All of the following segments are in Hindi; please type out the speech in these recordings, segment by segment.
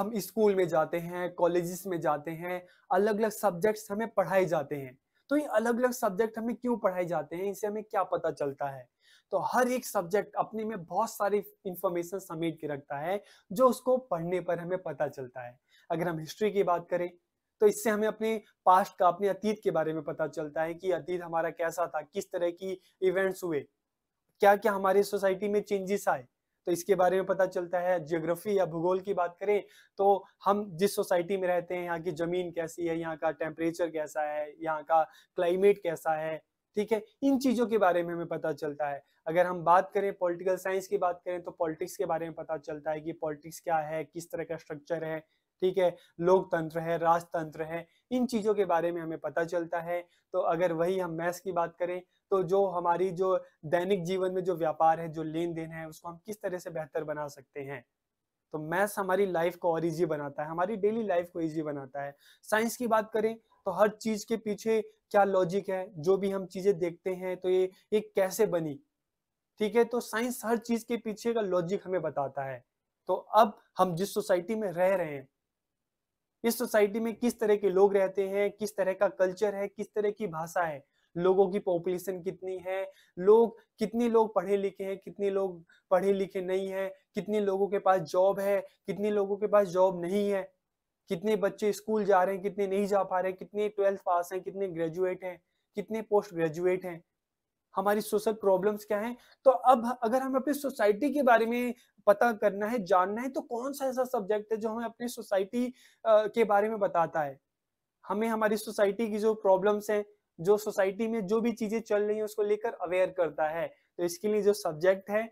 हम स्कूल में जाते हैं कॉलेजेस में जाते हैं अलग अलग सब्जेक्ट्स हमें पढ़ाए जाते हैं तो ये अलग अलग सब्जेक्ट हमें क्यों पढ़ाए जाते हैं इससे हमें क्या पता चलता है तो हर एक सब्जेक्ट अपने में बहुत सारी इंफॉर्मेशन समेट के रखता है जो उसको पढ़ने पर हमें पता चलता है अगर हम हिस्ट्री की बात करें तो इससे हमें अपने पास्ट का अपने अतीत के बारे में पता चलता है कि अतीत हमारा कैसा था किस तरह की इवेंट्स हुए क्या क्या हमारी सोसाइटी में चेंजेस आए तो इसके बारे में पता चलता है जियोग्राफी या भूगोल की बात करें तो हम जिस सोसाइटी में रहते हैं यहाँ की ज़मीन कैसी है यहाँ का टेम्परेचर कैसा है यहाँ का क्लाइमेट कैसा है ठीक है इन चीज़ों के बारे में हमें पता चलता है अगर हम बात करें पॉलिटिकल साइंस की बात करें तो पॉलिटिक्स के बारे में पता चलता है कि पॉलिटिक्स क्या है किस तरह का स्ट्रक्चर है ठीक है लोकतंत्र है राजतंत्र है इन चीज़ों के बारे में हमें पता चलता है तो अगर वही हम मैथ्स की बात करें तो जो हमारी जो दैनिक जीवन में जो व्यापार है जो लेन देन है उसको हम किस तरह से बेहतर बना सकते हैं तो मैथ्स हमारी लाइफ को और इजी बनाता है हमारी डेली लाइफ को इजी बनाता है साइंस की बात करें तो हर चीज के पीछे क्या लॉजिक है जो भी हम चीजें देखते हैं तो ये ये कैसे बनी ठीक है तो साइंस हर चीज के पीछे का लॉजिक हमें बताता है तो अब हम जिस सोसाइटी में रह रहे हैं इस सोसाइटी में किस तरह के लोग रहते हैं किस तरह का कल्चर है किस तरह की भाषा है लोगों की पॉपुलेशन कितनी है लोग कितने लोग पढ़े लिखे हैं कितने लोग पढ़े लिखे नहीं है कितने लोगों के पास जॉब है कितने लोगों के पास जॉब नहीं है कितने बच्चे स्कूल जा रहे हैं कितने नहीं जा पा रहे कितने ट्वेल्थ पास हैं कितने ग्रेजुएट हैं कितने पोस्ट ग्रेजुएट हैं हमारी सोशल प्रॉब्लम्स क्या हैं तो अब अगर हम अपनी सोसाइटी के बारे में पता करना है जानना है तो कौन सा ऐसा सब्जेक्ट है जो हमें अपनी सोसाइटी के बारे में बताता है हमें हमारी सोसाइटी की जो प्रॉब्लम्स हैं जो सोसाइटी में जो भी चीजें चल रही है उसको लेकर अवेयर करता है तो इसके लिए जो सब्जेक्ट है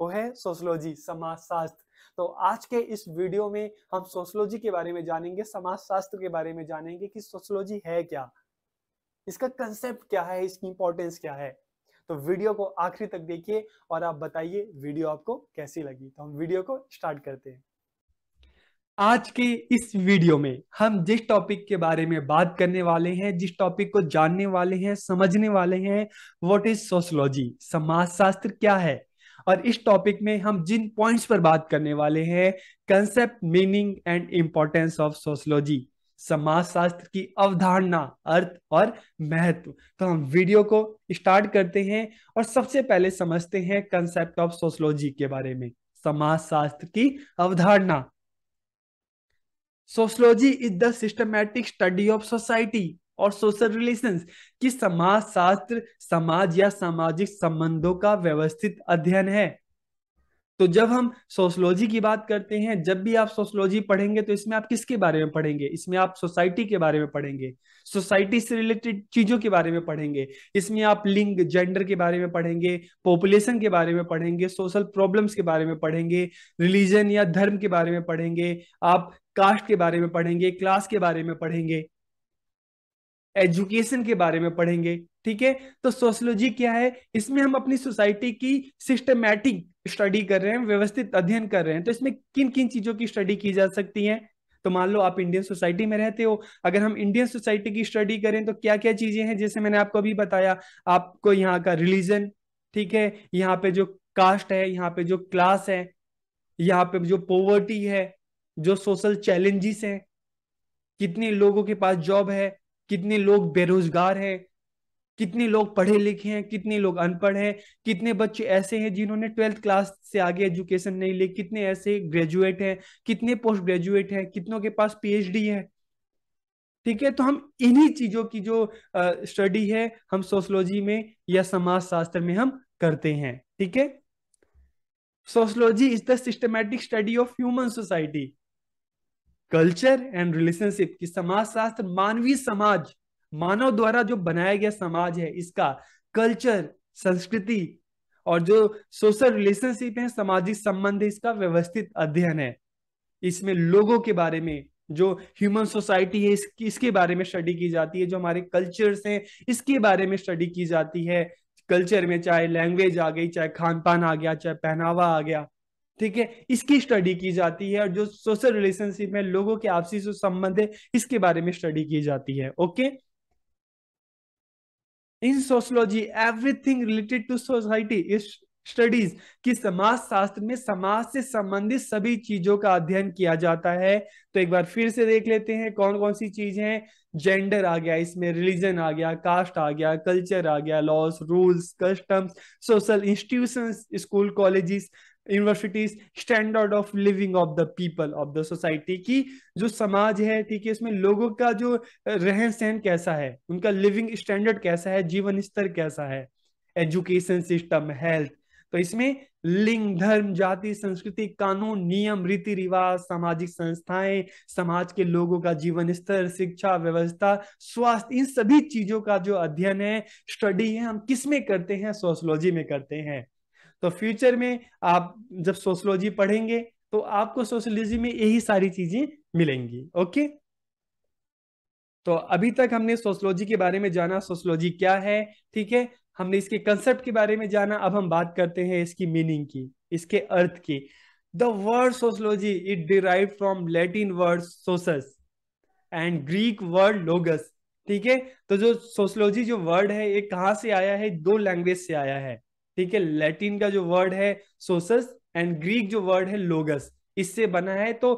वो है सोशलॉजी समाजशास्त्र तो आज के इस वीडियो में हम सोशलॉजी के बारे में जानेंगे समाजशास्त्र के बारे में जानेंगे कि सोशलॉजी है क्या इसका कंसेप्ट क्या है इसकी इंपॉर्टेंस क्या है तो वीडियो को आखिरी तक देखिए और आप बताइए वीडियो आपको कैसी लगी तो हम वीडियो को स्टार्ट करते हैं आज के इस वीडियो में हम जिस टॉपिक के बारे में बात करने वाले हैं जिस टॉपिक को जानने वाले हैं समझने वाले हैं व्हाट इज सोशलॉजी समाजशास्त्र क्या है और इस टॉपिक में हम जिन पॉइंट्स पर बात करने वाले हैं concept meaning and importance of sociology समाजशास्त्र की अवधारणा अर्थ और महत्व तो हम वीडियो को स्टार्ट करते हैं और सबसे पहले समझते हैं कंसेप्ट ऑफ सोशलॉजी के बारे में समाजशास्त्र की अवधारणा sociology is the systematic study of society और सोशल रिलेशंस कि समाज शास्त्र समाज या सामाजिक संबंधों का व्यवस्थित अध्ययन है तो जब हम सोशलॉजी की बात करते हैं जब भी आप सोशलॉजी पढ़ेंगे तो इसमें आप किसके बारे में पढ़ेंगे इसमें आप सोसाइटी के बारे में पढ़ेंगे सोसाइटी से रिलेटेड चीजों के बारे में पढ़ेंगे इसमें आप लिंग जेंडर के बारे में पढ़ेंगे पॉपुलेशन के बारे में पढ़ेंगे सोशल प्रॉब्लम्स के बारे में पढ़ेंगे रिलीजन या धर्म के बारे में पढ़ेंगे आप कास्ट के बारे में पढ़ेंगे क्लास के बारे में पढ़ेंगे एजुकेशन के बारे में पढ़ेंगे ठीक है तो सोशोलॉजी क्या है इसमें हम अपनी सोसाइटी की सिस्टमैटिक स्टडी कर रहे हैं व्यवस्थित अध्ययन कर रहे हैं तो इसमें किन किन चीजों की स्टडी की जा सकती है तो मान लो आप इंडियन सोसाइटी में रहते हो अगर हम इंडियन सोसाइटी की स्टडी करें तो क्या क्या चीजें हैं जैसे मैंने आपको अभी बताया आपको यहाँ का रिलीजन ठीक है यहाँ पे जो कास्ट है यहाँ पे जो क्लास है यहाँ पे जो पोवर्टी है जो सोशल चैलेंजेस हैं कितने लोगों के पास जॉब है कितने लोग बेरोजगार हैं कितने लोग पढ़े लिखे हैं कितने लोग अनपढ़ हैं कितने बच्चे ऐसे हैं जिन्होंने ट्वेल्थ क्लास से आगे एजुकेशन नहीं ली कितने ऐसे ग्रेजुएट हैं कितने पोस्ट ग्रेजुएट हैं कितनों के पास पीएचडी है ठीक है तो हम इन्हीं चीजों की जो स्टडी है हम सोशलॉजी में या समाज शास्त्र में हम करते हैं ठीक है sociology is the systematic study of human society culture and relationship की समाज शास्त्र मानवीय समाज मानव द्वारा जो बनाया गया समाज है इसका कल्चर संस्कृति और जो सोशल रिलेशनशिप है सामाजिक संबंध इसका व्यवस्थित अध्ययन है इसमें लोगों के बारे में जो ह्यूमन सोसाइटी है इसके बारे में स्टडी की जाती है जो हमारे कल्चर्स हैं इसके बारे में स्टडी की जाती है कल्चर में चाहे लैंग्वेज आ गई चाहे खान पान आ गया चाहे पहनावा आ गया ठीक है इसकी स्टडी की जाती है और जो सोशल रिलेशनशिप है लोगों के आपसी जो संबंध है इसके बारे में स्टडी की जाती है okay in sociology everything related to society is studies कि समाज शास्त्र में समाज से संबंधित सभी चीजों का अध्ययन किया जाता है तो एक बार फिर से देख लेते हैं कौन कौन सी चीज है जेंडर आ गया इसमें रिलीजन आ गया कास्ट आ गया कल्चर आ गया laws rules customs social institution school colleges universities standard of living of the people of the society की जो समाज है ठीक है इसमें लोगों का जो रहन सहन कैसा है उनका लिविंग स्टैंडर्ड कैसा है जीवन स्तर कैसा है एजुकेशन सिस्टम हेल्थ तो इसमें लिंग धर्म जाति संस्कृति कानून नियम रीति रिवाज सामाजिक संस्थाएं समाज के लोगों का जीवन स्तर शिक्षा व्यवस्था स्वास्थ्य इन सभी चीजों का जो अध्ययन है स्टडी है हम किस में करते हैं सोशोलॉजी में करते हैं तो फ्यूचर में आप जब सोशलॉजी पढ़ेंगे तो आपको सोशलॉजी में यही सारी चीजें मिलेंगी ओके तो अभी तक हमने सोशलॉजी के बारे में जाना सोशलॉजी क्या है ठीक है हमने इसके कंसेप्ट के बारे में जाना अब हम बात करते हैं इसकी मीनिंग की इसके अर्थ की the word sociology it derive from Latin word socius and Greek word logos ठीक है तो जो सोशलॉजी जो वर्ड है ये कहाँ से आया है दो लैंग्वेज से आया है ठीक है लैटिन का जो वर्ड है सोसस एंड ग्रीक जो वर्ड है लोगस इससे बना है तो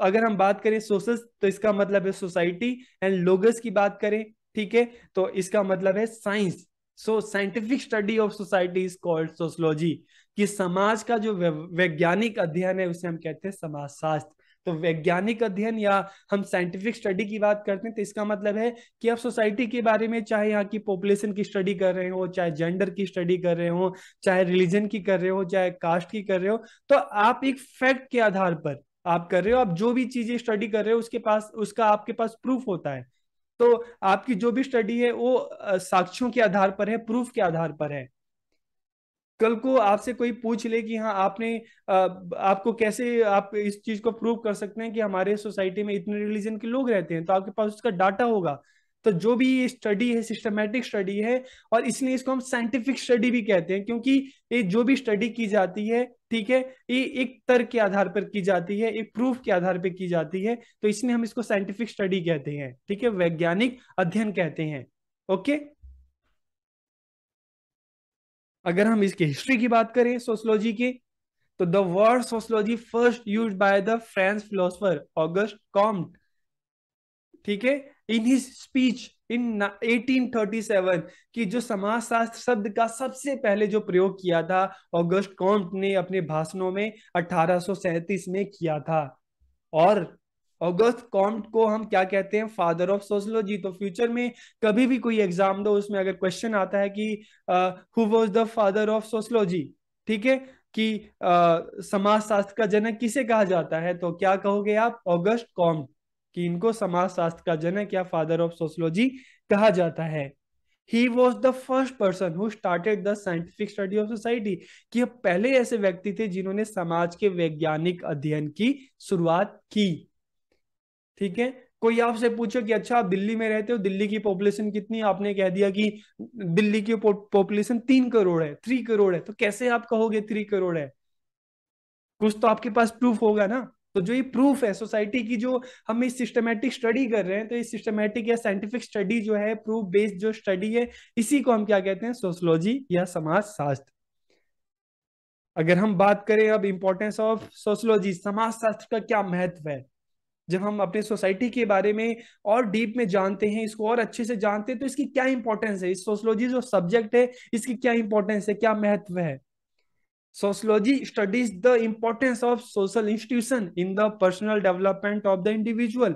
अगर हम बात करें सोसस तो इसका मतलब है सोसाइटी एंड लोगस की बात करें ठीक है तो इसका मतलब है science so scientific study of society is called sociology कि समाज का जो वैज्ञानिक अध्ययन है उसे हम कहते हैं समाजशास्त्र तो वैज्ञानिक अध्ययन या हम साइंटिफिक स्टडी की बात करते हैं तो इसका मतलब है कि आप सोसाइटी के बारे में चाहे यहाँ की पॉपुलेशन की स्टडी कर रहे हो चाहे जेंडर की स्टडी कर रहे हो चाहे रिलीजन की कर रहे हो चाहे कास्ट की कर रहे हो तो आप एक फैक्ट के आधार पर आप कर रहे हो आप जो भी चीजें स्टडी कर रहे हो उसके पास उसका आपके पास प्रूफ होता है तो आपकी जो भी स्टडी है वो साक्ष्यों के आधार पर है प्रूफ के आधार पर है कल को आपसे कोई पूछ ले कि हाँ आपने आ, आपको कैसे आप इस चीज को प्रूव कर सकते हैं कि हमारे सोसाइटी में इतने रिलीजन के लोग रहते हैं तो आपके पास उसका डाटा होगा तो जो भी ये स्टडी है सिस्टमेटिक स्टडी है और इसलिए इसको हम साइंटिफिक स्टडी भी कहते हैं क्योंकि ये जो भी स्टडी की जाती है ठीक है ये एक तर्क के आधार पर की जाती है एक प्रूफ के आधार पर की जाती है तो इसलिए हम इसको साइंटिफिक स्टडी कहते हैं ठीक है वैज्ञानिक अध्ययन कहते हैं ओके अगर हम इसकी हिस्ट्री की बात करें सोशलॉजी की तो the word sociology first use by the French philosopher Auguste Comte ठीक है इन हिज स्पीच इन 1837 कि जो समाज शास्त्र शब्द का सबसे पहले जो प्रयोग किया था ऑगस्ट कॉम्ट ने अपने भाषणों में अठारह में किया था और ऑगस्ट कॉम्ट को हम क्या कहते हैं फादर ऑफ सोशोलॉजी तो फ्यूचर में कभी भी कोई एग्जाम दो उसमें अगर क्वेश्चन आता है कि who was the father of sociology ठीक है कि समाजशास्त्र का जनक किसे कहा जाता है तो क्या कहोगे आप ऑगस्ट कॉम्ट कि इनको समाज शास्त्र का जनक या फादर ऑफ सोशोलॉजी कहा जाता है he was the first person who started the scientific study of society कि पहले ऐसे व्यक्ति थे जिन्होंने समाज के वैज्ञानिक अध्ययन की शुरुआत की ठीक है कोई आपसे पूछे कि अच्छा आप दिल्ली में रहते हो दिल्ली की पॉपुलेशन कितनी आपने कह दिया कि दिल्ली की पॉपुलेशन तीन करोड़ है थ्री करोड़ है तो कैसे आप कहोगे थ्री करोड़ है कुछ तो आपके पास प्रूफ होगा ना तो जो ये प्रूफ है सोसाइटी की जो हम इस सिस्टमेटिक स्टडी कर रहे हैं तो ये सिस्टमेटिक या साइंटिफिक स्टडी जो है प्रूफ बेस्ड जो स्टडी है इसी को हम क्या कहते हैं सोशोलॉजी या समाज शास्त्र अगर हम बात करें अब इंपॉर्टेंस ऑफ सोशोलॉजी समाज शास्त्र का क्या महत्व है जब हम अपने सोसाइटी के बारे में और डीप में जानते हैं इसको और अच्छे से जानते हैं तो इसकी क्या इंपॉर्टेंस है इस सोशलॉजी जो सब्जेक्ट है इसकी क्या इंपॉर्टेंस है क्या महत्व है sociology studies the importance of social institution in the personal development of the individual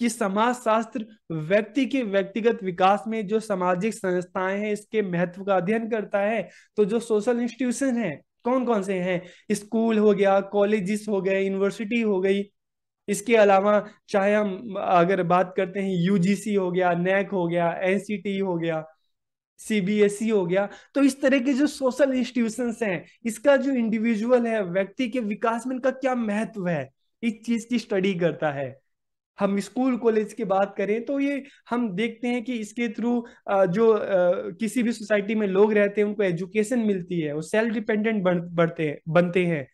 कि समाज शास्त्र व्यक्ति के व्यक्तिगत विकास में जो सामाजिक संस्थाएं हैं इसके महत्व का अध्ययन करता है तो जो सोशल इंस्टीट्यूशन है कौन कौन से हैं स्कूल हो गया कॉलेजेस हो गए यूनिवर्सिटी हो गई इसके अलावा चाहे हम अगर बात करते हैं यूजीसी हो गया नैक e हो गया एनसीटी हो गया सीबीएसई e हो गया तो इस तरह के जो सोशल इंस्टीट्यूशन हैं इसका जो इंडिविजुअल है व्यक्ति के विकास में इनका क्या महत्व है इस चीज की स्टडी करता है हम स्कूल कॉलेज की बात करें तो ये हम देखते हैं कि इसके थ्रू जो किसी भी सोसाइटी में लोग रहते हैं उनको एजुकेशन मिलती है वो सेल्फ डिपेंडेंट बढ़ते हैं बनते हैं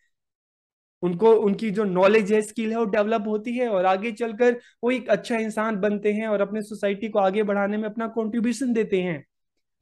उनको उनकी जो नॉलेज है स्किल है वो डेवलप होती है और आगे चलकर वो एक अच्छा इंसान बनते हैं और अपने सोसाइटी को आगे बढ़ाने में अपना कॉन्ट्रीब्यूशन देते हैं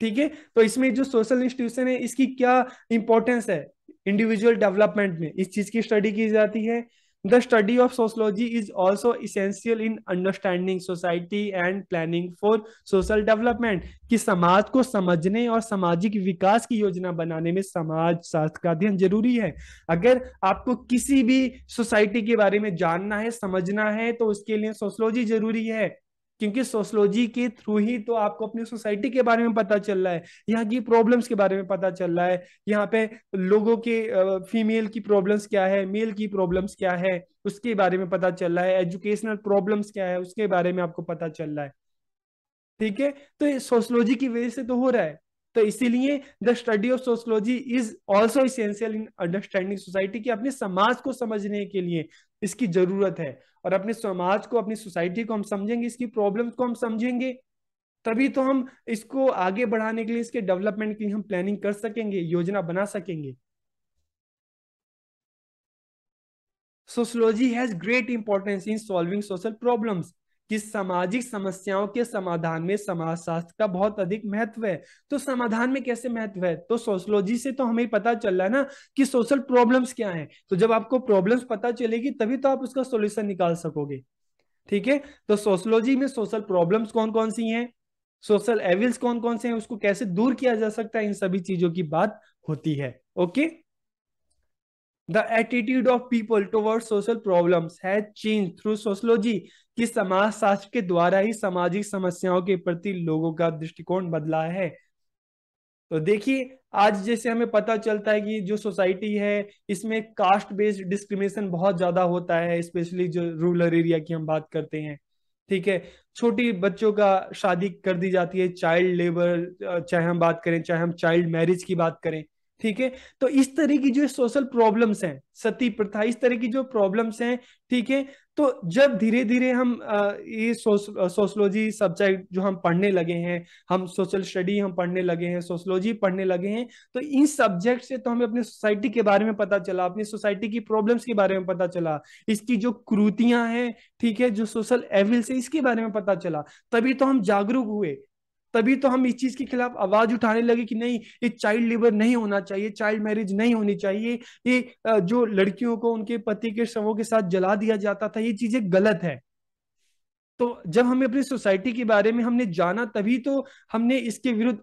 ठीक है तो इसमें जो सोशल इंस्टीट्यूशन है इसकी क्या इंपॉर्टेंस है इंडिविजुअल डेवलपमेंट में इस चीज की स्टडी की जाती है The study of sociology is also essential in understanding society and planning for social development. कि समाज को समझने और सामाजिक विकास की योजना बनाने में समाज शास्त्र का अध्ययन जरूरी है अगर आपको किसी भी सोसाइटी के बारे में जानना है समझना है तो उसके लिए सोशोलॉजी जरूरी है क्योंकि सोशलॉजी के थ्रू ही तो आपको अपनी सोसाइटी के बारे में पता चल रहा है यहाँ की प्रॉब्लम्स के बारे में पता चल रहा है यहाँ पे लोगों के फीमेल की प्रॉब्लम्स क्या है मेल की प्रॉब्लम्स क्या है उसके बारे में पता चल रहा है एजुकेशनल प्रॉब्लम्स क्या है उसके बारे में आपको पता चल रहा है ठीक है तो सोशलॉजी की वजह से तो हो रहा है तो इसीलिए the study of sociology is also essential in understanding society की अपने समाज को समझने के लिए इसकी जरूरत है और अपने समाज को अपनी सोसाइटी को हम समझेंगे इसकी प्रॉब्लम को हम समझेंगे तभी तो हम इसको आगे बढ़ाने के लिए इसके डेवलपमेंट के लिए हम प्लानिंग कर सकेंगे योजना बना सकेंगे sociology has great importance in solving social problems कि सामाजिक समस्याओं के समाधान में समाजशास्त्र का बहुत अधिक महत्व है तो समाधान में कैसे महत्व है तो सोशोलॉजी से तो हमें पता चल रहा है ना कि सोशल प्रॉब्लम्स क्या हैं तो जब आपको प्रॉब्लम्स पता चलेगी तभी तो आप उसका सोल्यूशन निकाल सकोगे ठीक है तो सोशोलॉजी में सोशल प्रॉब्लम्स कौन कौन सी हैं सोशल एविल्स कौन कौन से हैं उसको कैसे दूर किया जा सकता है इन सभी चीजों की बात होती है okay the attitude of people toward social problem through changed की समाज शास्त्र के द्वारा ही सामाजिक समस्याओं के प्रति लोगों का दृष्टिकोण बदला है तो देखिए आज जैसे हमें पता चलता है कि जो सोसाइटी है इसमें कास्ट बेस्ड डिस्क्रिमिनेशन बहुत ज्यादा होता है स्पेशली जो रूरल एरिया की हम बात करते हैं ठीक है छोटी बच्चों का शादी कर दी जाती है चाइल्ड लेबर चाहे हम बात करें चाहे हम चाइल्ड मैरिज की बात करें ठीक है तो इस तरह की जो सोशल प्रॉब्लम्स हैं सती प्रथा इस तरह की जो प्रॉब्लम्स हैं ठीक है तो जब धीरे धीरे हम ये सोशलॉजी सब्जेक्ट जो हम पढ़ने लगे हैं हम सोशल स्टडी हम पढ़ने लगे हैं सोशलॉजी पढ़ने लगे हैं तो इन सब्जेक्ट से तो हमें अपनी सोसाइटी के बारे में पता चला अपनी सोसाइटी की प्रॉब्लम्स के बारे में पता चला इसकी जो क्रूतियां हैं ठीक है जो सोशल एविल्स है इसके बारे में पता चला तभी तो हम जागरूक हुए तभी तो हम इस चीज के खिलाफ आवाज उठाने लगे कि नहीं ये चाइल्ड लेबर नहीं होना चाहिए चाइल्ड मैरिज नहीं होनी चाहिए ये जो लड़कियों को उनके पति के शवों के साथ जला दिया जाता था ये चीजें गलत है तो जब हमें अपनी सोसाइटी के बारे में हमने जाना तभी तो हमने इसके विरुद्ध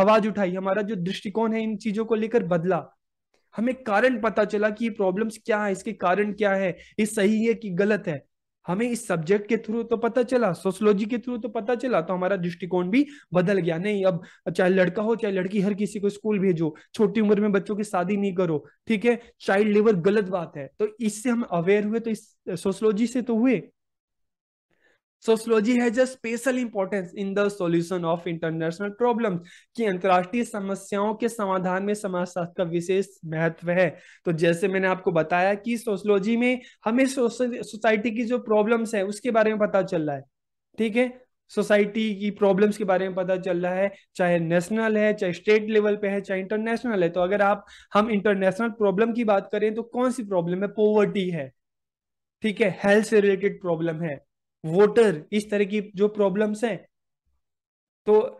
आवाज उठाई हमारा जो दृष्टिकोण है इन चीजों को लेकर बदला हमें कारण पता चला कि ये प्रॉब्लम्स क्या है इसके कारण क्या है ये सही है कि गलत है हमें इस सब्जेक्ट के थ्रू तो पता चला सोशोलॉजी के थ्रू तो पता चला तो हमारा दृष्टिकोण भी बदल गया नहीं अब चाहे लड़का हो चाहे लड़की हर किसी को स्कूल भेजो छोटी उम्र में बच्चों की शादी नहीं करो ठीक है चाइल्ड लेबर गलत बात है तो इससे हम अवेयर हुए तो इस सोशोलॉजी से तो हुए sociology has a special importance in the solution of international problem कि अंतर्राष्ट्रीय समस्याओं के समाधान में समाजशास्त्र का विशेष महत्व है तो जैसे मैंने आपको बताया कि सोशलॉजी में हमें सोसाइटी की जो प्रॉब्लम्स है उसके बारे में पता चल रहा है ठीक है सोसाइटी की प्रॉब्लम्स के बारे में पता चल रहा है चाहे नेशनल है चाहे स्टेट लेवल पे है चाहे इंटरनेशनल है तो अगर आप हम इंटरनेशनल प्रॉब्लम की बात करें तो कौन सी प्रॉब्लम है पोवर्टी है ठीक है हेल्थ से रिलेटेड प्रॉब्लम है वोटर इस तरह की जो प्रॉब्लम्स हैं तो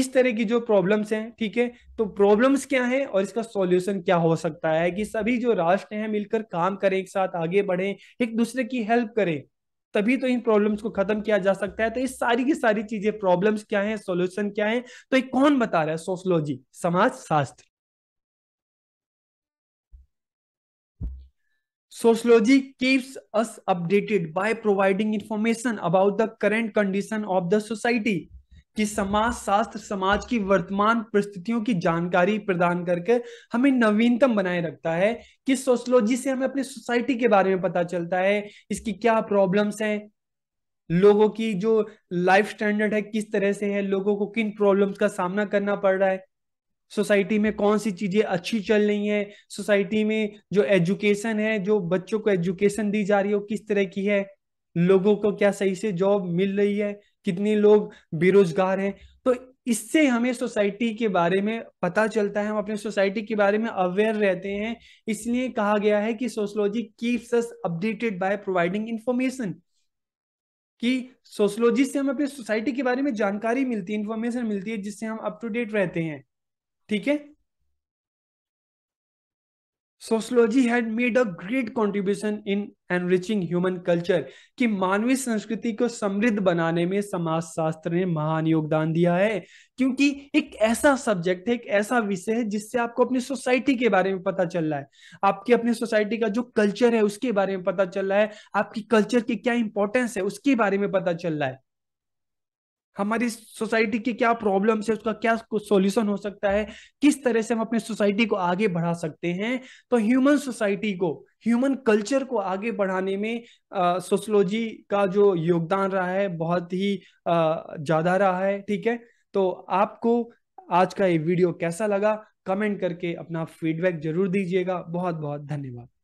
इस तरह की जो प्रॉब्लम्स हैं ठीक है तो प्रॉब्लम्स क्या हैं और इसका सॉल्यूशन क्या हो सकता है कि सभी जो राष्ट्र हैं मिलकर काम करें एक साथ आगे बढ़े एक दूसरे की हेल्प करें तभी तो इन प्रॉब्लम्स को खत्म किया जा सकता है तो इस सारी की सारी चीजें प्रॉब्लम्स क्या हैं सॉल्यूशन क्या है तो ये कौन बता रहा है सोशोलॉजी समाज शास्त्र Sociology keeps us updated by providing information about the current condition of the society. कि समाज शास्त्र समाज की वर्तमान परिस्थितियों की जानकारी प्रदान करके हमें नवीनतम बनाए रखता है कि सोशलॉजी से हमें अपनी सोसाइटी के बारे में पता चलता है इसकी क्या प्रॉब्लम्स हैं लोगों की जो लाइफ स्टैंडर्ड है किस तरह से है लोगों को किन प्रॉब्लम्स का सामना करना पड़ रहा है सोसाइटी में कौन सी चीजें अच्छी चल रही हैं सोसाइटी में जो एजुकेशन है जो बच्चों को एजुकेशन दी जा रही है वो किस तरह की है लोगों को क्या सही से जॉब मिल रही है कितने लोग बेरोजगार हैं तो इससे हमें सोसाइटी के बारे में पता चलता है हम अपने सोसाइटी के बारे में अवेयर रहते हैं इसलिए कहा गया है कि sociology keeps us updated by providing information कि सोशोलॉजी से हमें अपने सोसाइटी के बारे में जानकारी मिलती है इंफॉर्मेशन मिलती है जिससे हम अप टू डेट रहते हैं ठीक है sociology had made a great contribution in enriching human culture कि मानवीय संस्कृति को समृद्ध बनाने में समाजशास्त्र ने महान योगदान दिया है क्योंकि एक ऐसा सब्जेक्ट है एक ऐसा विषय है जिससे आपको अपनी सोसाइटी के बारे में पता चल रहा है आपकी अपनी सोसाइटी का जो कल्चर है उसके बारे में पता चल रहा है आपकी कल्चर की क्या इंपॉर्टेंस है उसके बारे में पता चल रहा है हमारी सोसाइटी की क्या प्रॉब्लम्स है उसका क्या सॉल्यूशन हो सकता है किस तरह से हम अपने सोसाइटी को आगे बढ़ा सकते हैं तो ह्यूमन सोसाइटी को ह्यूमन कल्चर को आगे बढ़ाने में सोशोलॉजी का जो योगदान रहा है बहुत ही ज्यादा रहा है ठीक है तो आपको आज का ये वीडियो कैसा लगा कमेंट करके अपना फीडबैक जरूर दीजिएगा बहुत बहुत धन्यवाद